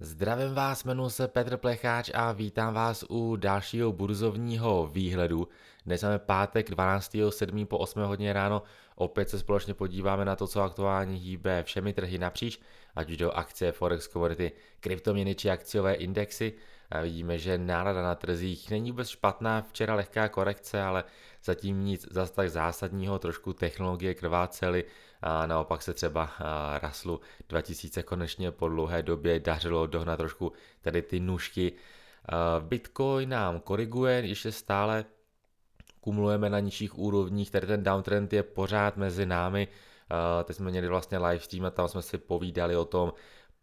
Zdravím vás, jmenuji se Petr Plecháč a vítám vás u dalšího burzovního výhledu. Dnes máme pátek 12.7. po 8 hodině ráno. Opět se společně podíváme na to, co aktuálně hýbe všemi trhy napříč, ať už do akcie, forex, commodity, kryptoměny či akciové indexy. A vidíme, že nálada na trzích není vůbec špatná, včera lehká korekce, ale zatím nic zas tak zásadního, trošku technologie krvácely a naopak se třeba Raslu 2000 konečně po dlouhé době dařilo dohnat trošku tady ty nůžky. Bitcoin nám koriguje, ještě stále kumulujeme na nižších úrovních, tady ten downtrend je pořád mezi námi, teď jsme měli vlastně live stream a tam jsme si povídali o tom,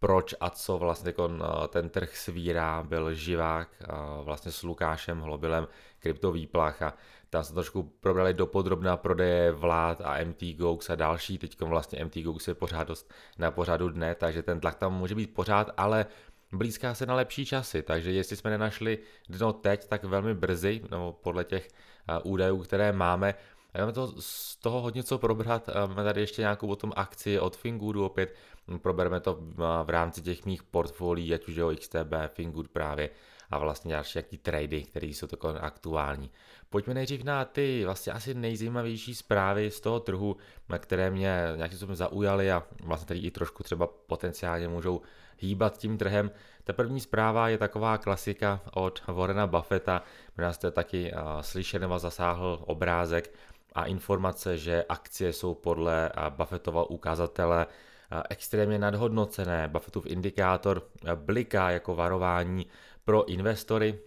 proč a co vlastně jako, eh, ten trh svírá, byl živák eh, vlastně s Lukášem Hlobilem kryptovýplach a tam se trošku probrali podrobná prodeje vlád a MT Gox a další, teď vlastně MT Gox je pořád dost na pořadu dne, takže ten tlak tam může být pořád, ale blízká se na lepší časy, takže jestli jsme nenašli dno teď, tak velmi brzy, nebo podle těch eh, údajů, které máme, a máme to, z toho hodně co probrat, máme tady ještě nějakou o tom akci od Fingudu opět, No, probereme to v rámci těch mých portfolií, ať už je o XTB, Fingood právě a vlastně další jaký trady, které jsou takové aktuální. Pojďme nejdřív na ty vlastně asi nejzajímavější zprávy z toho trhu, na které mě nějakým způsobem zaujaly a vlastně tady i trošku třeba potenciálně můžou hýbat tím trhem. Ta první zpráva je taková klasika od Warrena Buffetta, možná jste taky slyšeli nebo zasáhl obrázek a informace, že akcie jsou podle Buffettova ukazatele Eh, extrémně nadhodnocené. Buffettův indikátor eh, bliká jako varování pro investory.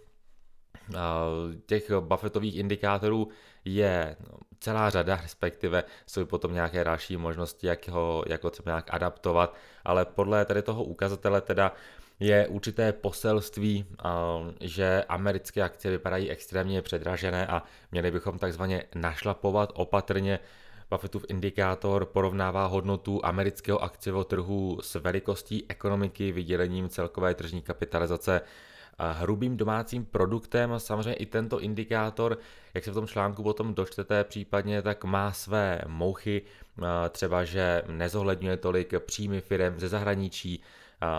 Eh, těch Buffettových indikátorů je no, celá řada, respektive jsou potom nějaké další možnosti, jak ho jako třeba nějak adaptovat, ale podle tady toho ukazatele teda je určité poselství, že americké akcie vypadají extrémně předražené a měli bychom takzvaně našlapovat opatrně Buffettův indikátor porovnává hodnotu amerického akciového trhu s velikostí ekonomiky, vydělením celkové tržní kapitalizace hrubým domácím produktem. Samozřejmě i tento indikátor, jak se v tom článku potom dočtete případně, tak má své mouchy, třeba že nezohledňuje tolik příjmy firm ze zahraničí,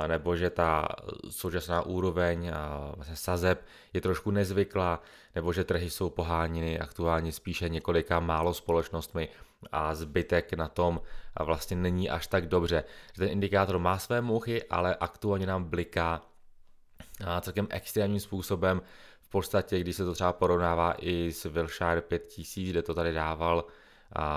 nebo že ta současná úroveň vlastně sazeb je trošku nezvyklá, nebo že trhy jsou poháněny aktuálně spíše několika málo společnostmi, a zbytek na tom vlastně není až tak dobře. Ten indikátor má své muchy, ale aktuálně nám bliká celkem extrémním způsobem. V podstatě, když se to třeba porovnává i s Wilshire 5000, kde to tady dával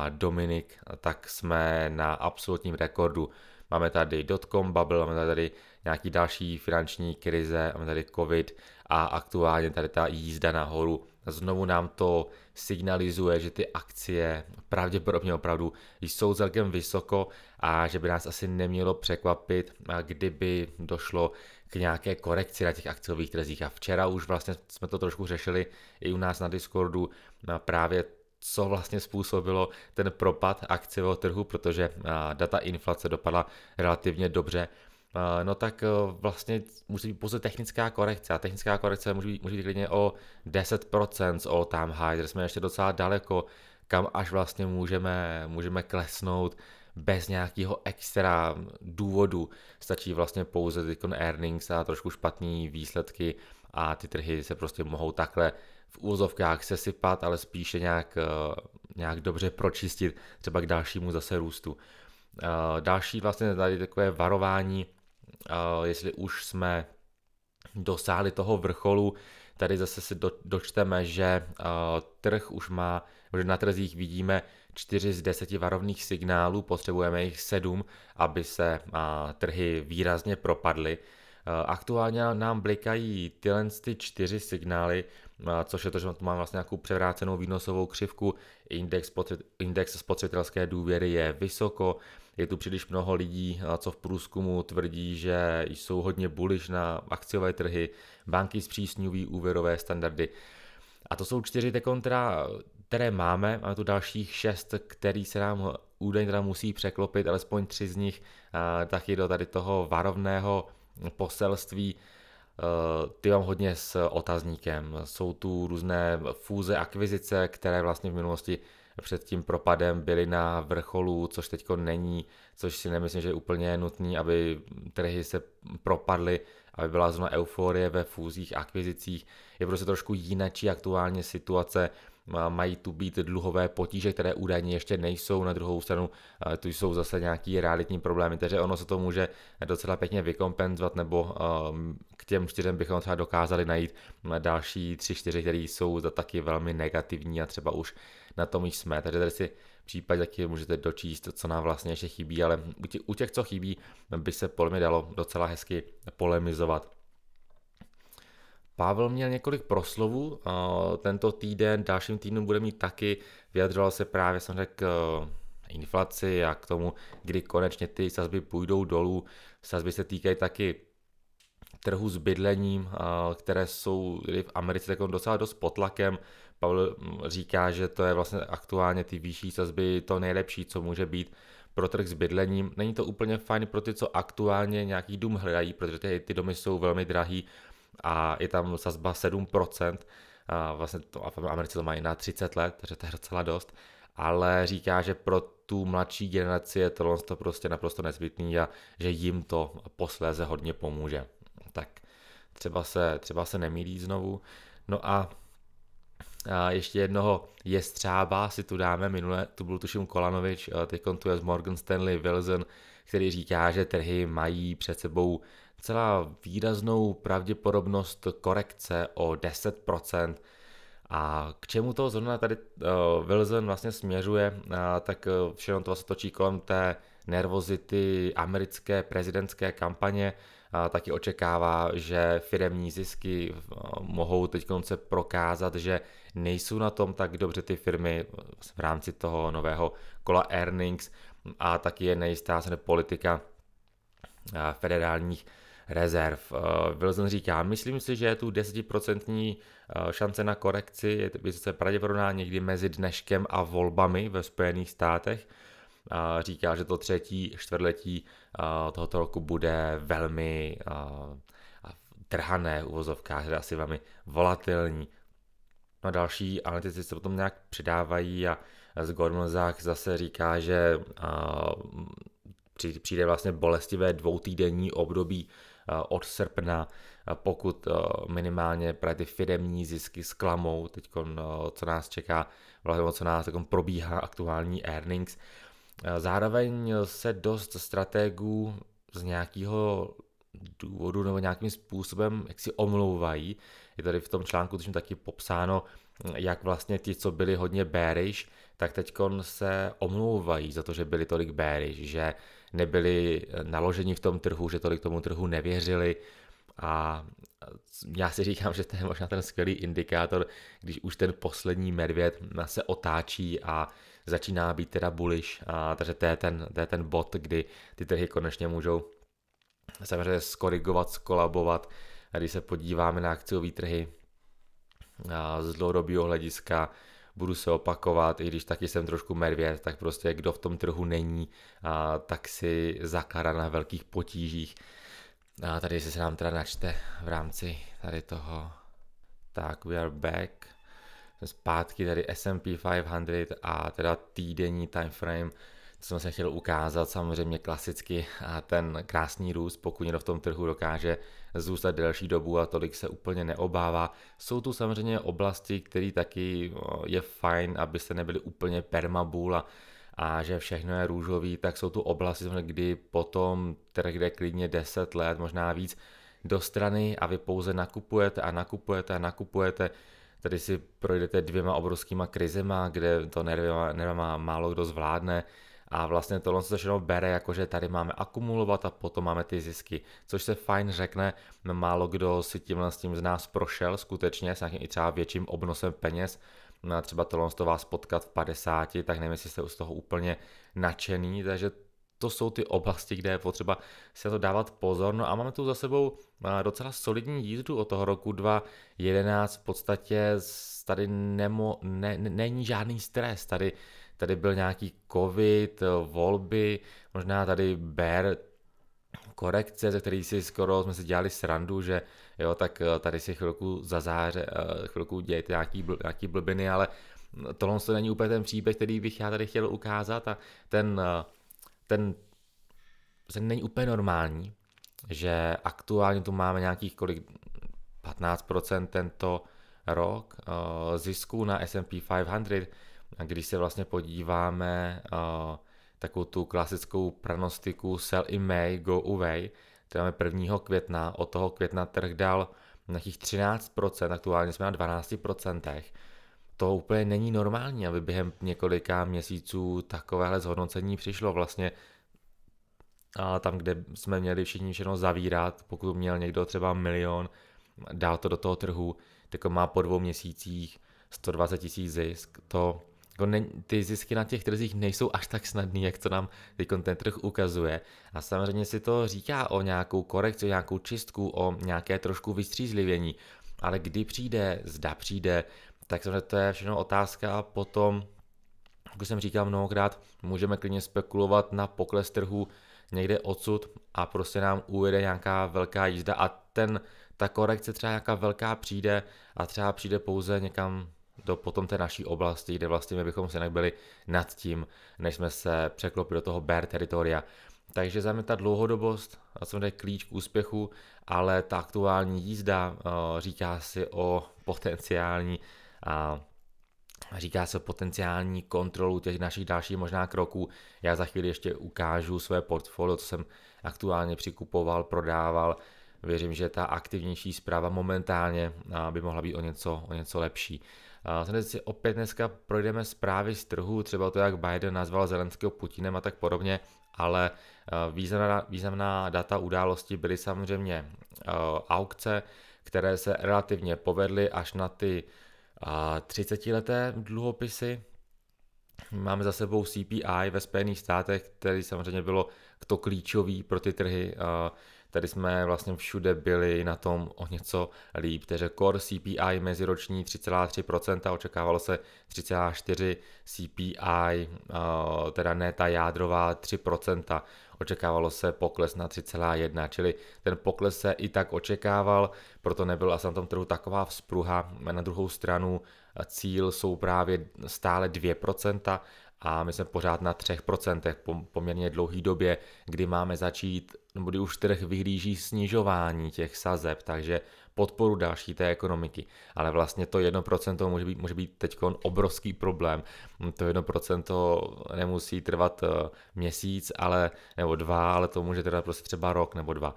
Dominik, tak jsme na absolutním rekordu. Máme tady dotcom bubble, máme tady nějaký další finanční krize, máme tady covid a aktuálně tady ta jízda nahoru Znovu nám to signalizuje, že ty akcie pravděpodobně opravdu jsou celkem vysoko a že by nás asi nemělo překvapit, kdyby došlo k nějaké korekci na těch akciových trzích. A včera už vlastně jsme to trošku řešili i u nás na Discordu právě co vlastně způsobilo ten propad akciového trhu, protože data inflace dopadla relativně dobře Eh, no tak eh, vlastně musí být pouze technická korekce. A technická korekce může být, může být klidně o 10% z all time high, kde jsme ještě docela daleko, kam až vlastně můžeme, můžeme klesnout bez nějakého extra důvodu. Stačí vlastně pouze teď earnings a trošku špatný výsledky a ty trhy se prostě mohou takhle v úzovkách sesypat, ale spíše nějak, eh, nějak dobře pročistit třeba k dalšímu zase růstu. Další vlastně tady takové varování Eh, jestli už jsme dosáhli toho vrcholu, tady zase si do, dočteme, že eh, trh už má, že na trzích vidíme 4 z 10 varovných signálů, potřebujeme jich 7, aby se eh, trhy výrazně propadly. aktuálně nám blikají tyhle ty čtyři signály, což je to, že tu mám vlastně nějakou převrácenou výnosovou křivku, index, spotři, index spotřebitelské důvěry je vysoko, je tu příliš mnoho lidí, co v průzkumu tvrdí, že jsou hodně bullish na akciové trhy, banky zpřísňují úvěrové standardy. A to jsou čtyři ty kontra, které máme, máme tu dalších šest, který se nám údajně teda musí překlopit, alespoň tři z nich taky do tady toho varovného poselství, e, ty mám hodně s otazníkem. Jsou tu různé fúze, akvizice, které vlastně v minulosti před tím propadem byli na vrcholu, což teď není, což si nemyslím, že je úplně nutný, aby trhy se propadly, aby byla zrovna euforie ve fúzích, akvizicích. Je prostě trošku jinačí aktuálně situace, mají tu být dluhové potíže, které údajně ještě nejsou, na druhou stranu tu jsou zase nějaký realitní problémy, takže ono se to může docela pěkně vykompenzovat, nebo k těm čtyřem bychom třeba dokázali najít další tři, čtyři, které jsou za taky velmi negativní a třeba už na tom již jsme. Takže tady si případě taky můžete dočíst, co nám vlastně ještě chybí, ale u těch, co chybí, by se podle mě dalo docela hezky polemizovat. Pavel měl několik proslovů eh, tento týden, dalším týdnu bude mít taky, vyjadřoval se právě, jsem řekl, eh, inflaci a k tomu, kdy konečně ty sazby půjdou dolů. Sazby se týkají taky trhu s bydlením, eh, které jsou v Americe tak docela dost potlakem. Pavel mm, říká, že to je vlastně aktuálně ty vyšší sazby to nejlepší, co může být pro trh s bydlením. Není to úplně fajn pro ty, co aktuálně nějaký dům hledají, protože ty, ty domy jsou velmi drahý a je tam sazba 7%, a vlastně to, a v Americe to mají na 30 let, takže to je docela dost, ale říká, že pro tu mladší generaci je to prostě naprosto nezbytný a že jim to posléze hodně pomůže. Tak třeba se, třeba se nemýlí znovu. No a ještě jednoho jestřába si tu dáme minule, tu byl tuším Kolanovič, eh, teď tu je z Morgan Stanley Wilson, který říká, že trhy mají před sebou celá výraznou pravděpodobnost korekce o 10%. A k čemu to zrovna tady uh, Wilson vlastně směřuje, uh, tak eh, všechno to se točí kolem té nervozity americké prezidentské kampaně, taky očekává, že firemní zisky eh, mohou teď se prokázat, že nejsou na tom tak dobře ty firmy eh, v rámci toho nového kola earnings a taky je nejistá se politika eh, federálních rezerv. Wilson říká, myslím si, že je tu 10% šance na korekci je to pravděpodobná někdy mezi dneškem a volbami ve Spojených státech říká, že to třetí čtvrtletí tohoto roku bude velmi trhané uvozovkách, že asi velmi volatilní. No a další analytici se potom nějak přidávají a z Gormlzách zase říká, že přijde vlastně bolestivé dvoutýdenní období od srpna, pokud minimálně právě ty firemní zisky zklamou, teď co nás čeká, vlastně co nás probíhá aktuální earnings, Eh, zároveň se dost strategů z nějakého důvodu nebo nějakým způsobem jak si omlouvají. Je tady v tom článku tuším taky popsáno, eh, jak vlastně ti, co byli hodně bearish, tak teď se omlouvají za to, že byli tolik bearish, že nebyli eh, naloženi v tom trhu, že tolik tomu trhu nevěřili, a já si říkám, že to je možná ten skvělý indikátor, když už ten poslední medvěd se otáčí a začíná být teda bullish, a, takže to je, ten, to je ten bod, kdy ty trhy konečně můžou samozřejmě skorigovat, skolabovat. A když se podíváme na akciové trhy a, z dlouhodobého hlediska, budu se opakovat, i když taky jsem trošku medvěd, tak prostě kdo v tom trhu není, a, tak si zakára na velkých potížích. A tady se nám teda načte v rámci tady toho. Tak, we are back zpátky tady S&P 500 a teda týdenní time frame, co jsem se chtěl ukázat, samozřejmě klasicky ten krásný růst, pokud někdo v tom trhu dokáže zůstat delší dobu a tolik se úplně neobává. Jsou tu samozřejmě oblasti, které taky je fajn, abyste nebyli úplně permabůl a a že všechno je růžový, tak jsou tu oblasti, kdy potom trh jde klidně 10 let, možná víc, do strany a vy pouze nakupujete a nakupujete a nakupujete Tady si projdete dvěma obrovskýma krizema, kde to nervama, má málo kdo zvládne a vlastně tohle se všechno bere jako, že tady máme akumulovat a potom máme ty zisky, což se fajn řekne, málo kdo si tímhle s tím z nás prošel skutečně s nějakým i třeba větším obnosem peněz, no třeba tohle to vás potkat v 50, tak nevím, jestli jste z toho úplně nadšený, takže to jsou ty oblasti, kde je potřeba se to dávat pozor. No a máme tu za sebou eh, docela solidní jízdu od toho roku 2011. V podstatě tady nemo, ne, ne, není žádný stres. Tady, tady byl nějaký covid, eh, volby, možná tady ber korekce, ze který si skoro jsme si dělali srandu, že jo, tak eh, tady si chvilku záře, chvilku dějte nějaký, bl, nějaký blbiny, ale tohle to není úplně ten příběh, který bych já tady chtěl ukázat a ten ten to prostě není úplně normální, že aktuálně tu máme nějakých kolik 15% tento rok eh, zisku na S&P 500, když se vlastně podíváme eh, takovou tu klasickou pranostiku sell in May, go away, to máme 1. května, od toho května trh dal nějakých 13%, aktuálně jsme na 12%, to úplně není normální, aby během několika měsíců takovéhle zhodnocení přišlo vlastně a tam, kde jsme měli všichni všechno zavírat, pokud měl někdo třeba milion, dál to do toho trhu, tak má po dvou měsících 120 tisíc zisk, to jako ne, ty zisky na těch trzích nejsou až tak snadný, jak to nám ten trh ukazuje. A samozřejmě si to říká o nějakou korekci, o nějakou čistku, o nějaké trošku vystřízlivění. Ale kdy přijde, zda přijde, tak samozřejmě to je všechno otázka a potom, jak jsem říkal mnohokrát, můžeme klidně spekulovat na pokles trhu někde odsud a prostě nám ujede nějaká velká jízda a ten, ta korekce třeba nějaká velká přijde a třeba přijde pouze někam do potom té naší oblasti, kde vlastně my bychom se byli nad tím, než jsme se překlopili do toho bear teritoria. Takže za mě ta dlouhodobost, a co je klíč k úspěchu, ale ta aktuální jízda eh, říká si o potenciální a říká se potenciální kontrolu těch našich dalších možná kroků. Já za chvíli ještě ukážu své portfolio, co jsem aktuálně přikupoval, prodával. Věřím, že ta aktivnější zpráva momentálně by mohla být o něco, o něco lepší. Tady si opět dneska projdeme zprávy z trhu, třeba to, jak Biden nazval Zelenského Putinem a tak podobně, ale významná, významná data události byly samozřejmě aukce, které se relativně povedly až na ty a 30-leté dluhopisy. Máme za sebou CPI ve Spojených státech, který samozřejmě bylo to klíčový pro ty trhy. Tady jsme vlastně všude byli na tom o něco líp, takže core CPI meziroční 3,3%, očekávalo se 3,4% CPI, teda ne ta jádrová 3% očekávalo se pokles na 3,1, čili ten pokles se i tak očekával, proto nebyla asi na tom trhu taková vzpruha. Na druhou stranu cíl jsou právě stále 2% a my jsme pořád na 3% po poměrně dlouhý době, kdy máme začít, nebo kdy už trh vyhlíží snižování těch sazeb, takže podporu další té ekonomiky. Ale vlastně to 1% může být, může být teď obrovský problém. To 1% nemusí trvat eh, měsíc, ale nebo dva, ale to může trvat prostě třeba rok nebo dva.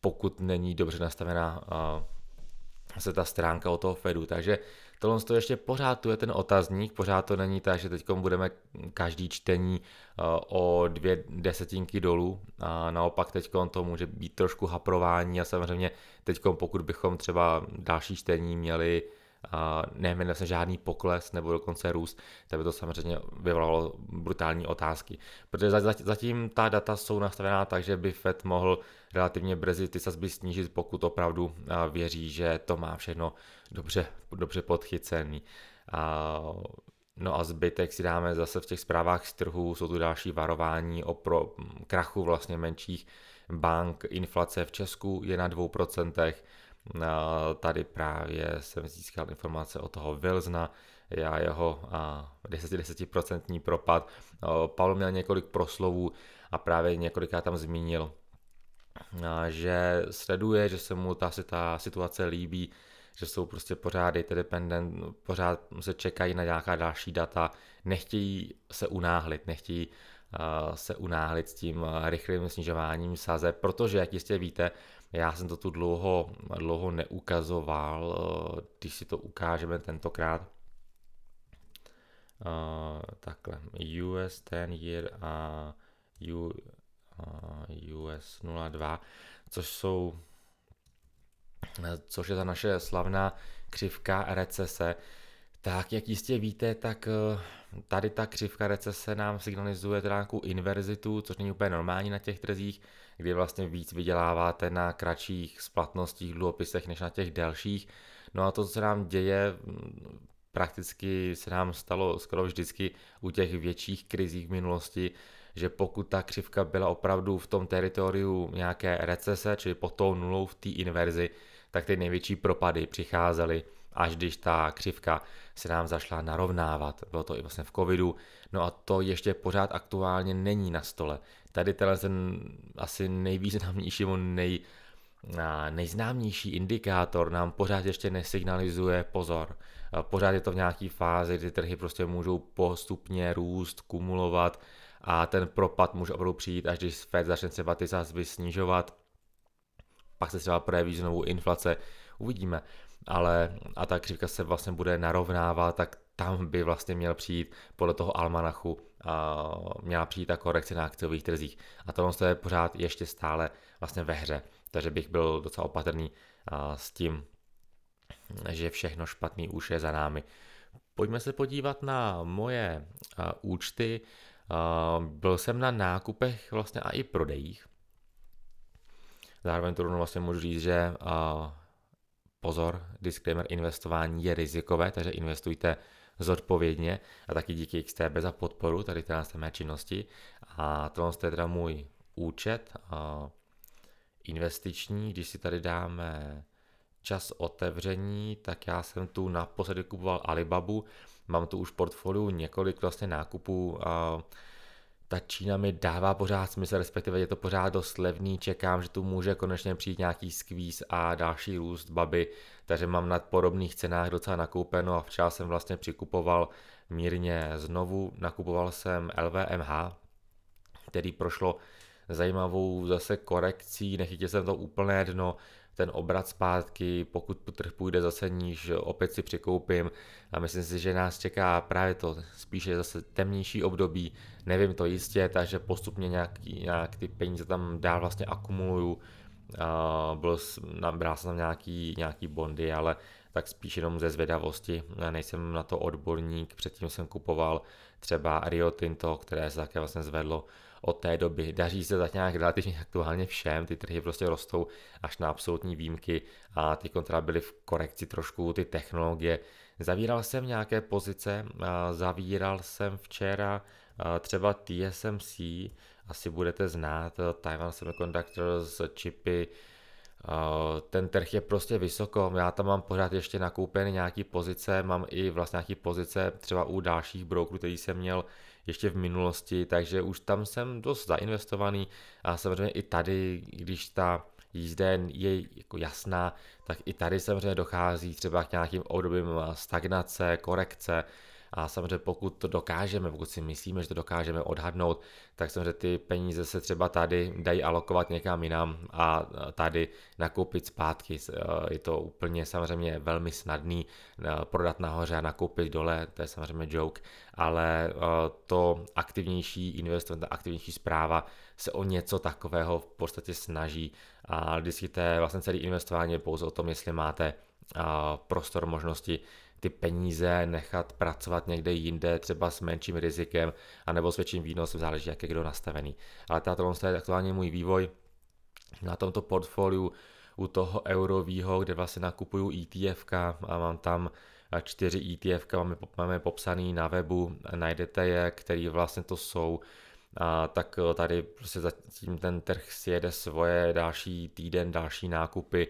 Pokud není dobře nastavená eh, se ta stránka od toho Fedu. Takže Tohle to ještě pořád tu je ten otazník, pořád to není tak, že teď budeme každý čtení eh, o dvě desetinky dolů. A naopak teď to může být trošku haprování a samozřejmě teď, pokud bychom třeba další čtení měli a neměl jsem žádný pokles nebo dokonce růst, tak by to samozřejmě vyvolalo brutální otázky. Protože zatím ta data jsou nastavená tak, že by Fed mohl relativně brzy ty sazby snížit, pokud opravdu eh, věří, že to má všechno dobře, dobře podchycený. A, no a zbytek si dáme zase v těch zprávách z trhu, jsou tu další varování o pro, mm, krachu vlastně menších bank, inflace v Česku je na 2%, a tady právě jsem získal informace o toho Vilzna, já jeho 10-10% propad. Pavel měl několik proslovů a právě několikrát tam zmínil, že sleduje, že se mu ta, ta situace líbí, že jsou prostě pořád data dependent, no, pořád se čekají na nějaká další data, nechtějí se unáhlit, nechtějí eh, se unáhlit s tím eh, rychlým snižováním saze, protože, jak jistě víte, já jsem to tu dlouho, dlouho neukazoval, eh, když si to ukážeme tentokrát. Takhle, US 10 year a US 02, což jsou Eh, což je ta naše slavná křivka recese. Tak jak jistě víte, tak eh, tady ta křivka recese nám signalizuje teda nějakou inverzitu, což není úplně normální na těch trzích, kdy vlastně víc vyděláváte na kratších splatnostích dluhopisech než na těch delších. No a to, co se nám děje, mm, prakticky se nám stalo skoro vždycky u těch větších krizích v minulosti, že pokud ta křivka byla opravdu v tom teritoriu nějaké recese, čili pod tou nulou v té inverzi, tak ty největší propady přicházely až když ta křivka se nám zašla narovnávat. Bylo to i vlastně v covidu, no a to ještě pořád aktuálně není na stole. Tady tenhle ten asi nejvýznamnější, nej, nejznámější indikátor nám pořád ještě nesignalizuje pozor. Pořád je to v nějaké fázi, kdy trhy prostě můžou postupně růst, kumulovat a ten propad může opravdu přijít, až když Fed začne třeba ty sazby snižovat pak se třeba projeví znovu inflace, uvidíme. Ale a ta křivka se vlastně bude narovnávat, tak tam by vlastně měl přijít podle toho almanachu a měla přijít ta korekce na akciových trzích. A tohle je pořád ještě stále vlastně ve hře. Takže bych byl docela opatrný s tím, že všechno špatný už je za námi. Pojďme se podívat na moje účty. Byl jsem na nákupech vlastně a i prodejích Zároveň to rovnou vlastně můžu říct, že a, pozor, disclaimer, investování je rizikové, takže investujte zodpovědně a taky díky XTB za podporu tady té mé činnosti. A tohle je teda můj účet a, investiční, když si tady dáme čas otevření, tak já jsem tu naposledy kupoval Alibabu, mám tu už portfoliu několik vlastně nákupů a, ta Čína mi dává pořád smysl, respektive je to pořád dost levný, čekám, že tu může konečně přijít nějaký skvíz a další růst baby, takže mám na podobných cenách docela nakoupeno a včera jsem vlastně přikupoval mírně znovu, nakupoval jsem LVMH, který prošlo zajímavou zase korekcí, nechytil jsem to úplné dno, ten obrat zpátky, pokud trh půjde zase níž, opět si překoupím a myslím si, že nás čeká právě to spíše zase temnější období, nevím to jistě, takže postupně nějaký, nějak ty peníze tam dál vlastně akumuluju, byl, nabral jsem tam nějaký, nějaký bondy, ale tak spíš jenom ze zvědavosti, Já nejsem na to odborník, předtím jsem kupoval třeba Rio Tinto, které se také vlastně zvedlo od té doby. Daří se tak nějak relativně aktuálně všem, ty trhy prostě rostou až na absolutní výjimky a ty kontra byly v korekci trošku, ty technologie. Zavíral jsem nějaké pozice, zavíral jsem včera třeba TSMC, asi budete znát, eh, Taiwan Semiconductors, čipy, eh, ten trh je prostě vysoko, já tam mám pořád ještě nakoupeny nějaké pozice, mám i vlastně nějaké pozice třeba u dalších brokerů, který jsem měl ještě v minulosti, takže už tam jsem dost zainvestovaný a samozřejmě i tady, když ta jízda je jako jasná, tak i tady samozřejmě dochází třeba k nějakým obdobím stagnace, korekce, a samozřejmě pokud to dokážeme, pokud si myslíme, že to dokážeme odhadnout, tak samozřejmě ty peníze se třeba tady dají alokovat někam jinam a e, tady nakoupit zpátky. E, je to úplně samozřejmě velmi snadný e, prodat nahoře a nakoupit dole, to je samozřejmě joke, ale to aktivnější investment, aktivnější zpráva se o něco takového v podstatě snaží a vždycky to je vlastně celý investování je pouze o tom, jestli máte prostor možnosti ty peníze nechat pracovat někde jinde, třeba s menším rizikem, anebo s větším výnosem, záleží, jak je kdo nastavený. Ale tato je aktuálně můj vývoj na tomto portfoliu u toho eurovýho, kde vlastně nakupuju ETF a mám tam čtyři ETF, máme, máme popsaný na webu, najdete je, který vlastně to jsou, a tak eh, tady prostě zatím ten trh si jede svoje další týden, další nákupy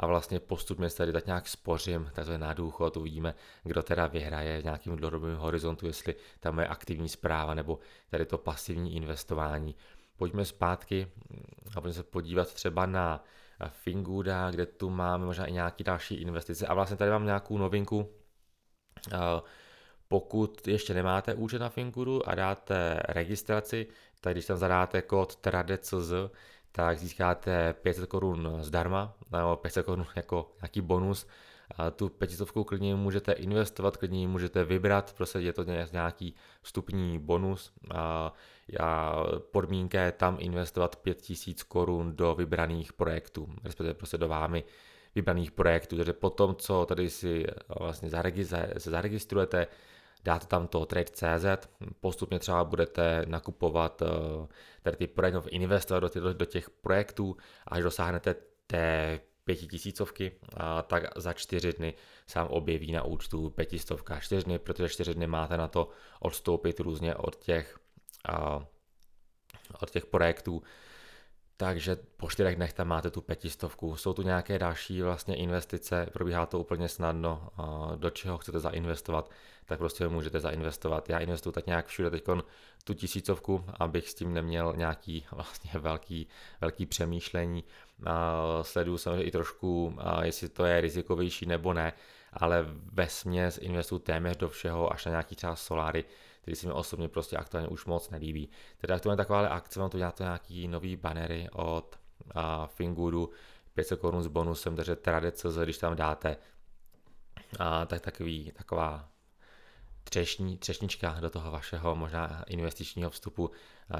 a vlastně postupně se tady tak nějak spořím, takže na důchod, uvidíme, kdo teda vyhraje v nějakém dlouhodobém horizontu, jestli tam je aktivní zpráva nebo tady to pasivní investování. Pojďme zpátky mm, a pojďme se podívat třeba na Finguda, kde tu máme možná i nějaké další investice. A vlastně tady mám nějakou novinku, eh, pokud ještě nemáte účet na Finguru a dáte registraci, tak když tam zadáte kód TRADECZ, tak získáte 500 korun zdarma, nebo 500 korun jako nějaký bonus. A tu korun klidně můžete investovat, klidně můžete vybrat, prostě je to nějaký vstupní bonus. A já podmínka je tam investovat 5000 korun do vybraných projektů, respektive prostě do vámi vybraných projektů. Takže potom, co tady si eh, vlastně zaregistrujete, dáte tam to trade.cz, postupně třeba budete nakupovat eh, tady ty projekt, nebo investovat do, těch, do těch projektů, až dosáhnete té pětitisícovky, tak za čtyři dny sám objeví na účtu pětistovka. Čtyři dny, protože čtyři dny máte na to odstoupit různě od těch, od těch projektů, takže po čtyřech dnech tam máte tu pětistovku. Jsou tu nějaké další vlastně investice, probíhá to úplně snadno, do čeho chcete zainvestovat, tak prostě můžete zainvestovat. Já investuji tak nějak všude teď tu tisícovku, abych s tím neměl nějaký vlastně velký, velký přemýšlení. Sleduju samozřejmě i trošku, jestli to je rizikovější nebo ne, ale ve směs investuji téměř do všeho, až na nějaký třeba soláry, který se mi osobně prostě aktuálně už moc nelíbí. Tedy aktuálně taková akce, mám tu dělat nějaký nový banery od uh, Fingoodu, 500 korun s bonusem, takže tradice, když tam dáte, uh, tak takový, taková třešní, třešnička do toho vašeho možná investičního vstupu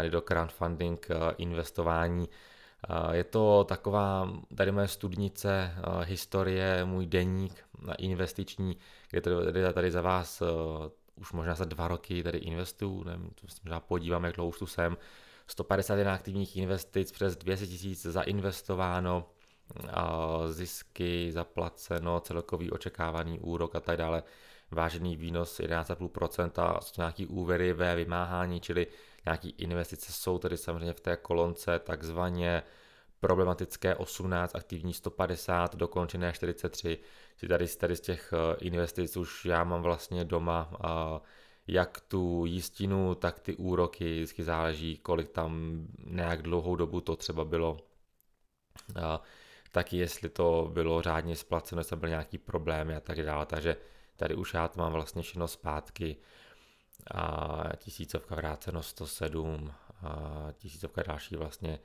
do crowdfunding investování. Je to taková, tady moje studnice, historie, můj deník investiční, kde tady, tady za vás už možná za dva roky tady investuju, nevím, to se možná podívám, jak dlouho už tu jsem, 151 aktivních investic, přes 200 tisíc zainvestováno, zisky zaplaceno, celkový očekávaný úrok a tak dále, vážený výnos 11,5%, jsou to nějaký úvěry ve vymáhání, čili nějaké investice jsou tady samozřejmě v té kolonce takzvaně problematické 18, aktivní 150, dokončené 43. Si tady, tady z těch eh, investic už já mám vlastně doma eh, jak tu jistinu, tak ty úroky, vždycky záleží, kolik tam nějak dlouhou dobu to třeba bylo. Eh, Taky jestli to bylo řádně splaceno, jestli byl nějaký problém a tak dále. Takže tady už já to mám vlastně všechno zpátky. A tisícovka vráceno 107, a tisícovka další vlastně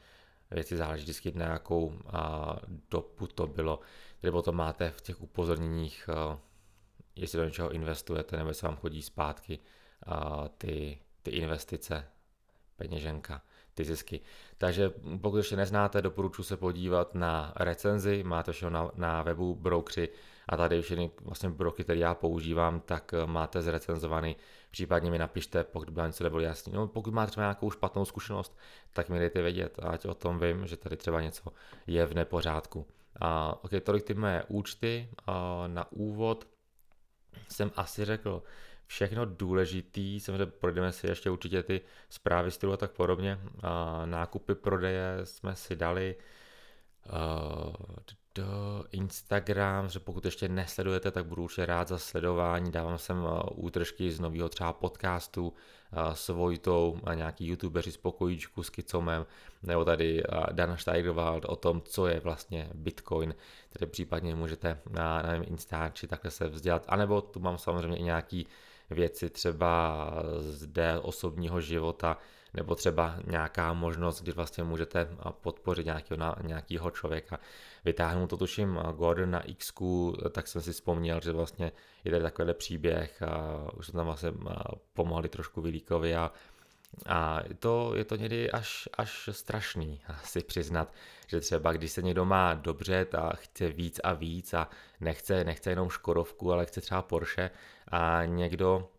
věci záleží vždycky na jakou a, dobu to bylo. Tedy to máte v těch upozorněních, a, eh, jestli do něčeho investujete, nebo se vám chodí zpátky a, eh, ty, ty investice, peněženka, ty zisky. Takže pokud ještě neznáte, doporučuji se podívat na recenzi, máte všeho na, na webu broukři.com a tady všechny vlastně broky, které já používám, tak eh, máte zrecenzovaný. Případně mi napište, pokud by vám něco nebylo jasný. No, pokud máte třeba nějakou špatnou zkušenost, tak mi dejte vědět, ať o tom vím, že tady třeba něco je v nepořádku. A, ok, tolik ty mé účty. A, na úvod jsem asi řekl všechno důležitý, samozřejmě projdeme si ještě určitě ty zprávy stylu a tak podobně. A, nákupy, prodeje jsme si dali. Eh, do Instagram, že pokud ještě nesledujete, tak budu určitě rád za sledování. Dávám sem eh, útržky z nového třeba podcastu eh, s Vojtou a nějaký youtubeři z pokojíčku s Kicomem, nebo tady eh, Dana Steigerwald o tom, co je vlastně Bitcoin, tedy případně můžete na, na Instači takhle se vzdělat, anebo tu mám samozřejmě i nějaký věci třeba z osobního života, nebo třeba nějaká možnost, kdy vlastně můžete podpořit nějakého, nějakého člověka. Vytáhnu to tuším Gordon na x tak jsem si vzpomněl, že vlastně je tady takovýhle příběh, a už jsme tam vlastně pomohli trošku Vilíkovi a a to je to někdy až, až strašný si přiznat, že třeba když se někdo má dobře a chce víc a víc a nechce, nechce jenom Škodovku, ale chce třeba Porsche a někdo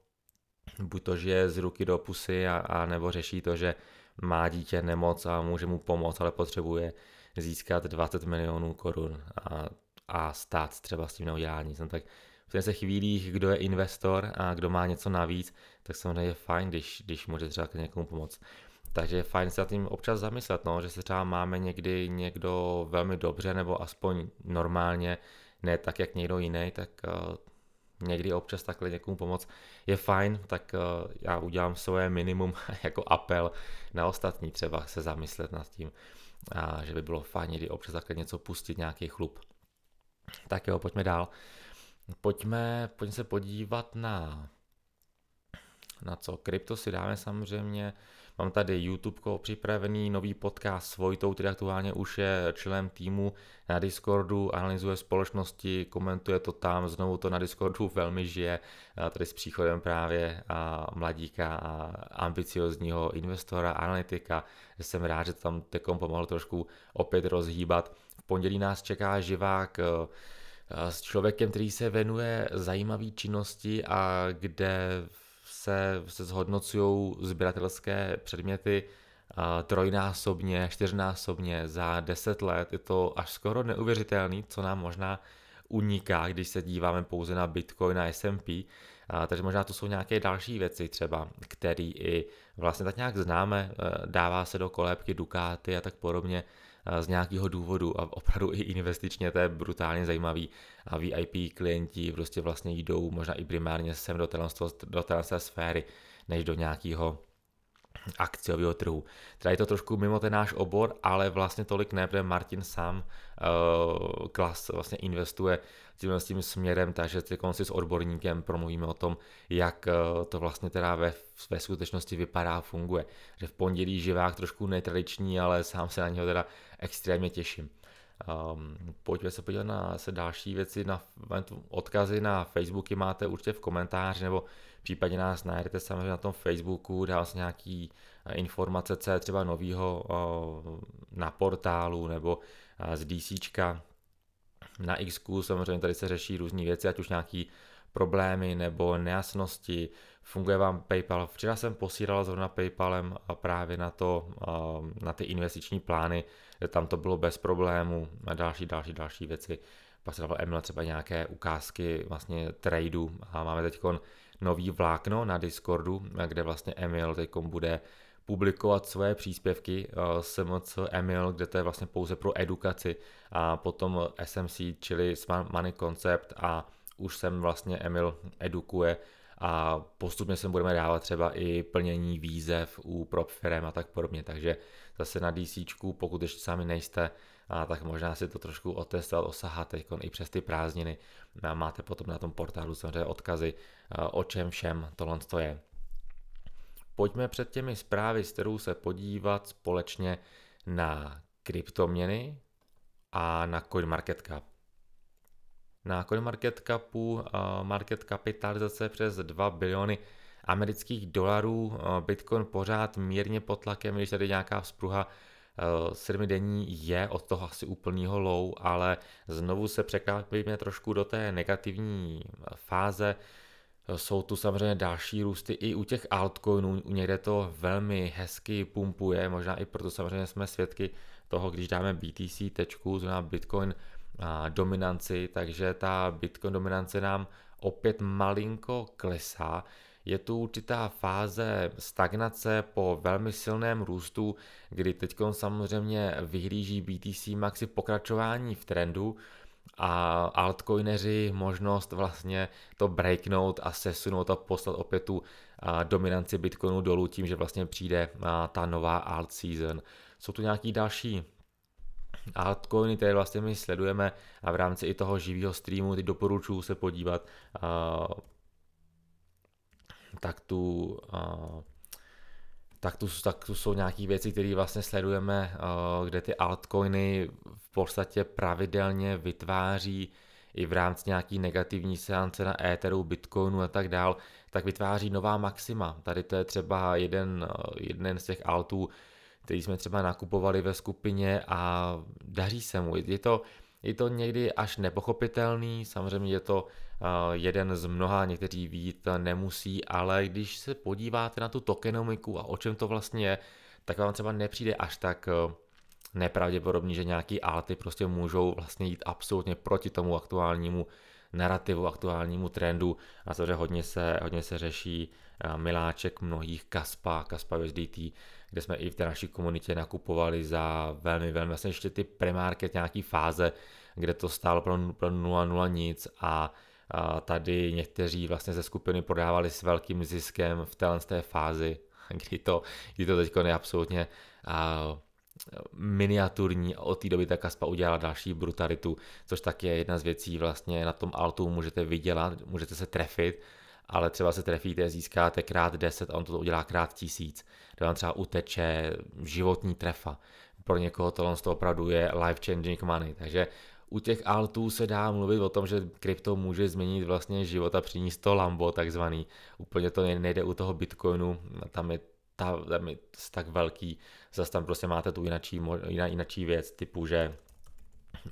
buď to žije z ruky do pusy a, a nebo řeší to, že má dítě nemoc a může mu pomoct, ale potřebuje získat 20 milionů korun a, a stát třeba s tím neudělá nic. No tak v těch se chvílích, kdo je investor a kdo má něco navíc, tak samozřejmě je fajn, když, když může třeba někomu pomoct. Takže je fajn se nad tím občas zamyslet, no, že se třeba máme někdy někdo velmi dobře nebo aspoň normálně, ne tak jak někdo jiný, tak eh, někdy občas takhle někomu pomoct je fajn, tak eh, já udělám svoje minimum jako apel na ostatní třeba se zamyslet nad tím, a že by bylo fajn někdy občas takhle něco pustit, nějaký chlup. Tak jo, pojďme dál. Pojďme, pojďme se podívat na na co? Krypto si dáme samozřejmě, Mám tady YouTube připravený, nový podcast s Vojtou, který aktuálně už je členem týmu na Discordu, analyzuje společnosti, komentuje to tam, znovu to na Discordu velmi žije, tady s příchodem právě mladíka a ambiciozního investora, analytika. Jsem rád, že to tam tekom pomohl trošku opět rozhýbat. V pondělí nás čeká živák e, e, s člověkem, který se venuje zajímavý činnosti a kde v se, se zhodnocují sběratelské předměty eh, trojnásobně, čtyřnásobně za deset let. Je to až skoro neuvěřitelné, co nám možná uniká, když se díváme pouze na Bitcoin a S&P. A, eh, takže možná to jsou nějaké další věci třeba, které i vlastně tak nějak známe, eh, dává se do kolébky Dukáty a tak podobně, Eh, z nějakého důvodu a opravdu i investičně to je brutálně zajímavý a VIP klienti prostě vlastně jdou možná i primárně sem do téhle, do téhle sféry, než do nějakého akciového trhu. Teda je to trošku mimo ten náš obor, ale vlastně tolik ne, protože Martin sám uh, klas vlastně investuje tímhle s tím směrem, takže teď si s odborníkem promluvíme o tom, jak eh, to vlastně teda ve, ve skutečnosti vypadá a funguje. Že v pondělí živák trošku netradiční, ale sám se na něho teda extrémně těším. Um, pojďme se podívat na se další věci, na odkazy na Facebooky máte určitě v komentáři, nebo případně nás najdete samozřejmě na tom Facebooku, dá vás nějaký eh, informace, co je třeba novýho uh, na portálu, nebo uh, z DCčka, na X samozřejmě tady se řeší různé věci, ať už nějaký problémy nebo nejasnosti, funguje vám PayPal. Včera jsem posílal zrovna PayPalem a právě na, to, na ty investiční plány, kde tam to bylo bez problémů a další, další, další věci. Pak se dával Emil třeba nějaké ukázky vlastně tradu a máme teď nový vlákno na Discordu, kde vlastně Emil teď bude publikovat své příspěvky eh, SMC Emil, kde to je vlastně pouze pro edukaci a potom SMC, čili Smart Money Concept a už jsem vlastně Emil edukuje a postupně se budeme dávat třeba i plnění výzev u prop firm a tak podobně, takže zase na DC, pokud ještě sami nejste, a tak možná si to trošku otestovat, osahat teď i přes ty prázdniny. A máte potom na tom portálu samozřejmě odkazy, eh, o čem všem tohle je pojďme před těmi zprávy s kterou se podívat společně na kryptoměny a na CoinMarketCap. Na CoinMarketCapu eh, market kapitalizace přes 2 biliony amerických dolarů, eh, Bitcoin pořád mírně pod tlakem, když tady nějaká vzpruha eh, dení je od toho asi úplnýho low, ale znovu se překlápíme trošku do té negativní fáze. Jsou tu samozřejmě další růsty i u těch altcoinů, někde to velmi hezky pumpuje, možná i proto samozřejmě jsme svědky toho, když dáme BTC tečku, znamená Bitcoin dominanci, takže ta Bitcoin dominance nám opět malinko klesá. Je tu určitá fáze stagnace po velmi silném růstu, kdy teď samozřejmě vyhlíží BTC Maxi pokračování v trendu, a altcoineři možnost vlastně to breaknout a sesunout a poslat opět tu dominanci Bitcoinu dolů tím, že vlastně přijde ta nová alt season. Jsou tu nějaký další altcoiny, které vlastně my sledujeme a v rámci i toho živého streamu, ty doporučuju se podívat tak tu tak tu, tak tu jsou nějaké věci, které vlastně sledujeme, eh, kde ty altcoiny v podstatě pravidelně vytváří i v rámci nějaký negativní seance na Etheru, Bitcoinu a tak dál, tak vytváří nová maxima. Tady to je třeba jeden, eh, jeden z těch altů, který jsme třeba nakupovali ve skupině a daří se mu. Je to, je to někdy až nepochopitelný, samozřejmě je to Eh, jeden z mnoha, někteří vít nemusí, ale když se podíváte na tu tokenomiku a o čem to vlastně je, tak vám třeba nepřijde až tak eh, nepravděpodobný, že nějaký alty prostě můžou vlastně jít absolutně proti tomu aktuálnímu narrativu, aktuálnímu trendu a to, že hodně se, hodně se řeší eh, miláček mnohých Kaspa, Kaspa VSDT, kde jsme i v té naší komunitě nakupovali za velmi, velmi, vlastně ještě ty premarket nějaký fáze, kde to stálo pro, pro 0,0 nic a a tady někteří vlastně ze skupiny prodávali s velkým ziskem v téhle té fázi, kdy to, kdy to teď je absolutně a, miniaturní a od té doby ta kaspa udělala další brutalitu, což tak je jedna z věcí vlastně na tom altu můžete vydělat, můžete se trefit, ale třeba se trefíte, získáte krát 10 a on to udělá krát tisíc. To vám třeba uteče životní trefa. Pro někoho tohle to opravdu je life changing money, takže u těch altů se dá mluvit o tom, že krypto může změnit vlastně život a přinést to lambo takzvaný. Úplně to nejde u toho bitcoinu, tam je ta, tam je tak velký, zase tam prostě máte tu jinačí, jinačí věc, typu, že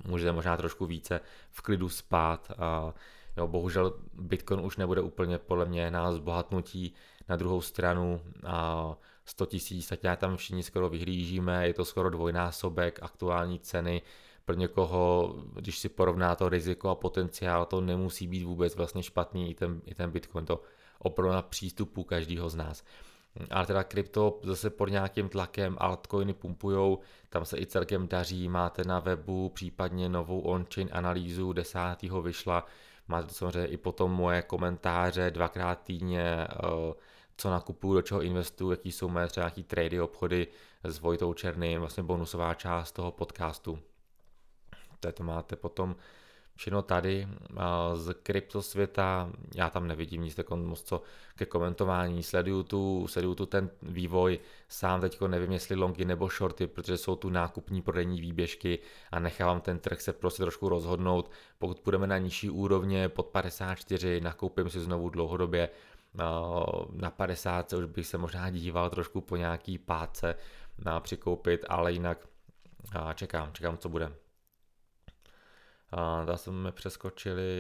můžete možná trošku více v klidu spát a jo, bohužel Bitcoin už nebude úplně podle mě na zbohatnutí na druhou stranu a 100 tisíc, tak nějak tam všichni skoro vyhlížíme, je to skoro dvojnásobek aktuální ceny, pro někoho, když si porovná to riziko a potenciál, to nemusí být vůbec vlastně špatný i ten, i ten Bitcoin, to opravdu na přístupu každého z nás. Ale teda krypto zase pod nějakým tlakem, altcoiny pumpujou, tam se i celkem daří, máte na webu případně novou on-chain analýzu, desátýho vyšla, máte to samozřejmě i potom moje komentáře dvakrát týdně, eh, co nakupuju, do čeho investuju, jaký jsou mé třeba nějaký trady, obchody s Vojtou Černým, vlastně bonusová část toho podcastu to máte potom všechno tady z kryptosvěta, já tam nevidím nic takového moc co ke komentování, sleduju tu, sleduju tu ten vývoj, sám teď nevím jestli longy nebo shorty, protože jsou tu nákupní prodejní výběžky a nechávám ten trh se prostě trošku rozhodnout, pokud půjdeme na nižší úrovně pod 54, nakoupím si znovu dlouhodobě, na 50 už bych se možná díval trošku po nějaký páce na přikoupit, ale jinak čekám, čekám, co bude. A dá jsme přeskočili,